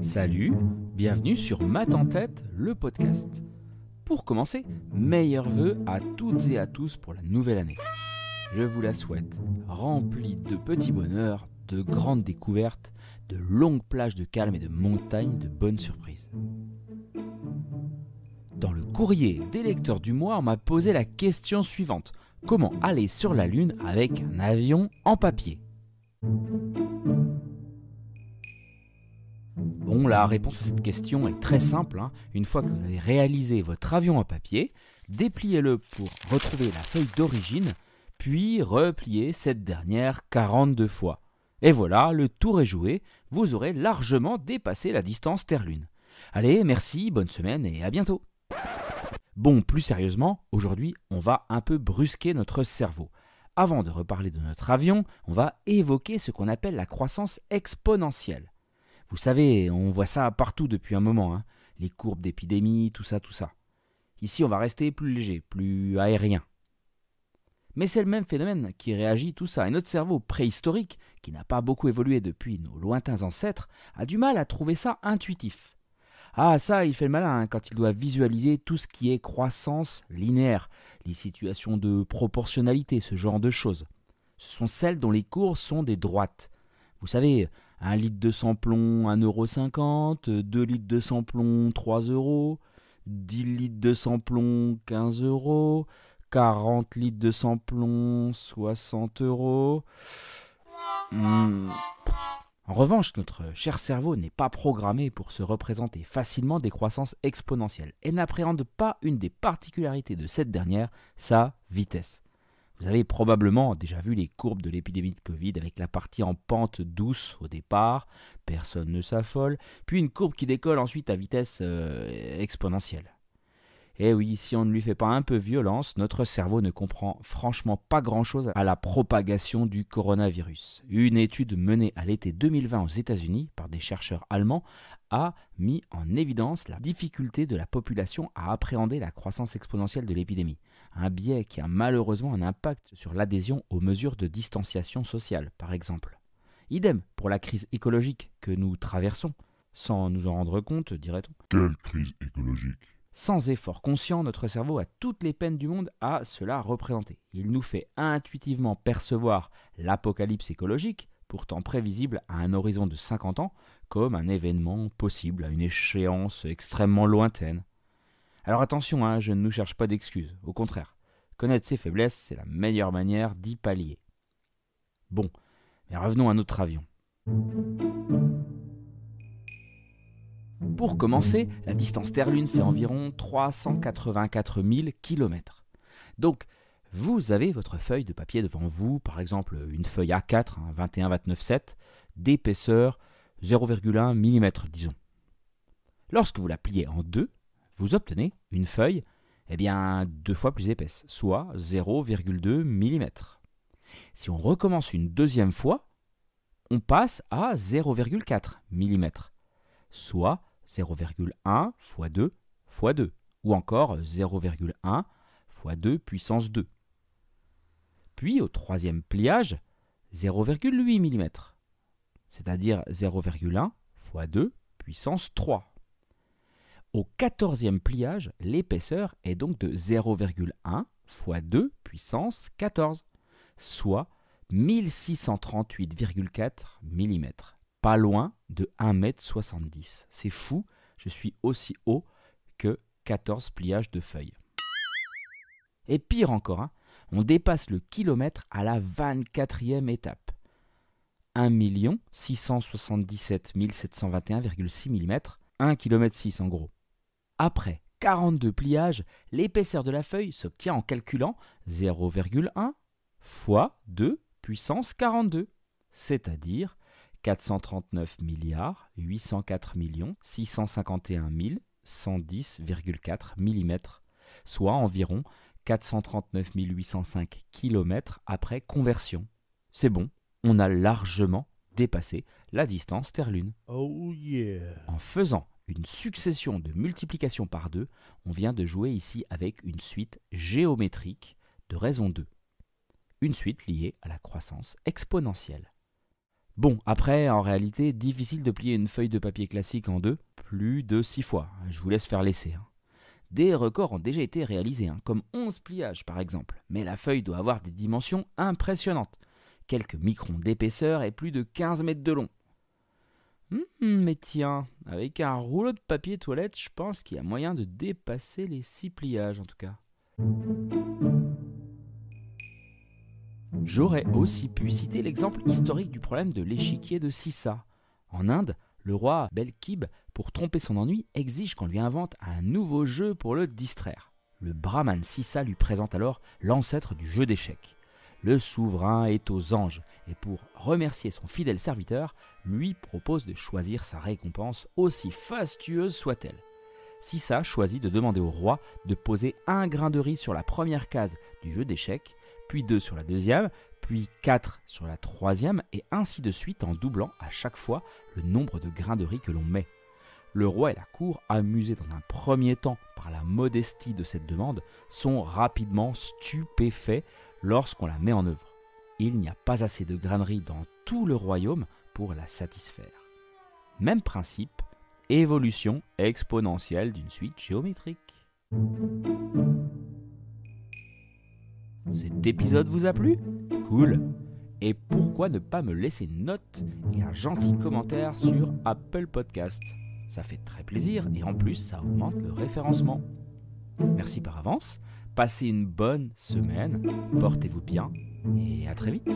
Salut, bienvenue sur Mat en tête, le podcast. Pour commencer, meilleurs vœux à toutes et à tous pour la nouvelle année. Je vous la souhaite, remplie de petits bonheurs, de grandes découvertes, de longues plages de calme et de montagnes de bonnes surprises. Dans le courrier des lecteurs du mois, on m'a posé la question suivante. Comment aller sur la Lune avec un avion en papier Bon, la réponse à cette question est très simple. Hein. Une fois que vous avez réalisé votre avion en papier, dépliez-le pour retrouver la feuille d'origine, puis repliez cette dernière 42 fois. Et voilà, le tour est joué, vous aurez largement dépassé la distance Terre-Lune. Allez, merci, bonne semaine et à bientôt Bon, plus sérieusement, aujourd'hui, on va un peu brusquer notre cerveau. Avant de reparler de notre avion, on va évoquer ce qu'on appelle la croissance exponentielle. Vous savez, on voit ça partout depuis un moment, hein. les courbes d'épidémie, tout ça, tout ça. Ici, on va rester plus léger, plus aérien. Mais c'est le même phénomène qui réagit tout ça, et notre cerveau préhistorique, qui n'a pas beaucoup évolué depuis nos lointains ancêtres, a du mal à trouver ça intuitif. Ah ça, il fait le malin hein, quand il doit visualiser tout ce qui est croissance linéaire, les situations de proportionnalité, ce genre de choses. Ce sont celles dont les cours sont des droites. Vous savez, 1 litre de samplon, 1,50€, 2 litres de samplon, 3 10 litres de samplon, 15 40 litres de samplon, 60 euros. Hmm. En revanche, notre cher cerveau n'est pas programmé pour se représenter facilement des croissances exponentielles et n'appréhende pas une des particularités de cette dernière, sa vitesse. Vous avez probablement déjà vu les courbes de l'épidémie de Covid avec la partie en pente douce au départ, personne ne s'affole, puis une courbe qui décolle ensuite à vitesse euh, exponentielle. Eh oui, si on ne lui fait pas un peu violence, notre cerveau ne comprend franchement pas grand-chose à la propagation du coronavirus. Une étude menée à l'été 2020 aux États-Unis par des chercheurs allemands a mis en évidence la difficulté de la population à appréhender la croissance exponentielle de l'épidémie, un biais qui a malheureusement un impact sur l'adhésion aux mesures de distanciation sociale, par exemple. Idem pour la crise écologique que nous traversons, sans nous en rendre compte, dirait-on. Quelle crise écologique sans effort conscient, notre cerveau a toutes les peines du monde à cela représenter. Il nous fait intuitivement percevoir l'apocalypse écologique, pourtant prévisible à un horizon de 50 ans, comme un événement possible à une échéance extrêmement lointaine. Alors attention, hein, je ne nous cherche pas d'excuses, au contraire. Connaître ses faiblesses, c'est la meilleure manière d'y pallier. Bon, mais revenons à notre avion. Pour commencer, la distance Terre-Lune, c'est environ 384 000 km. Donc, vous avez votre feuille de papier devant vous, par exemple une feuille A4, 21-29-7, hein, d'épaisseur 0,1 mm, disons. Lorsque vous la pliez en deux, vous obtenez une feuille eh bien, deux fois plus épaisse, soit 0,2 mm. Si on recommence une deuxième fois, on passe à 0,4 mm, soit 0,1 x 2 x 2, ou encore 0,1 x 2 puissance 2. Puis au troisième pliage, 0,8 mm, c'est-à-dire 0,1 x 2 puissance 3. Au quatorzième pliage, l'épaisseur est donc de 0,1 x 2 puissance 14, soit 1638,4 mm loin de 1m70. C'est fou, je suis aussi haut que 14 pliages de feuilles. Et pire encore, hein, on dépasse le kilomètre à la 24e étape. 1 677 721,6 mm, 1 km 6 en gros. Après 42 pliages, l'épaisseur de la feuille s'obtient en calculant 0,1 fois 2 puissance 42, c'est-à-dire 439 milliards 804 millions 651 110,4 mm, soit environ 439 805 km après conversion. C'est bon, on a largement dépassé la distance Terre-Lune. Oh en faisant une succession de multiplications par deux, on vient de jouer ici avec une suite géométrique de raison 2. Une suite liée à la croissance exponentielle. Bon, après, en réalité, difficile de plier une feuille de papier classique en deux, plus de 6 fois. Je vous laisse faire l'essai. Hein. Des records ont déjà été réalisés, hein, comme 11 pliages par exemple, mais la feuille doit avoir des dimensions impressionnantes, quelques microns d'épaisseur et plus de 15 mètres de long. Hmm, mais tiens, avec un rouleau de papier toilette, je pense qu'il y a moyen de dépasser les 6 pliages en tout cas. J'aurais aussi pu citer l'exemple historique du problème de l'échiquier de Sissa. En Inde, le roi Belkib, pour tromper son ennui, exige qu'on lui invente un nouveau jeu pour le distraire. Le brahman Sissa lui présente alors l'ancêtre du jeu d'échecs. Le souverain est aux anges et pour remercier son fidèle serviteur, lui propose de choisir sa récompense aussi fastueuse soit-elle. Sissa choisit de demander au roi de poser un grain de riz sur la première case du jeu d'échecs puis 2 sur la deuxième, puis 4 sur la troisième, et ainsi de suite en doublant à chaque fois le nombre de grains de riz que l'on met. Le roi et la cour, amusés dans un premier temps par la modestie de cette demande, sont rapidement stupéfaits lorsqu'on la met en œuvre. Il n'y a pas assez de graineries dans tout le royaume pour la satisfaire. Même principe, évolution exponentielle d'une suite géométrique. Cet épisode vous a plu Cool Et pourquoi ne pas me laisser une note et un gentil commentaire sur Apple Podcast Ça fait très plaisir et en plus ça augmente le référencement. Merci par avance, passez une bonne semaine, portez-vous bien et à très vite.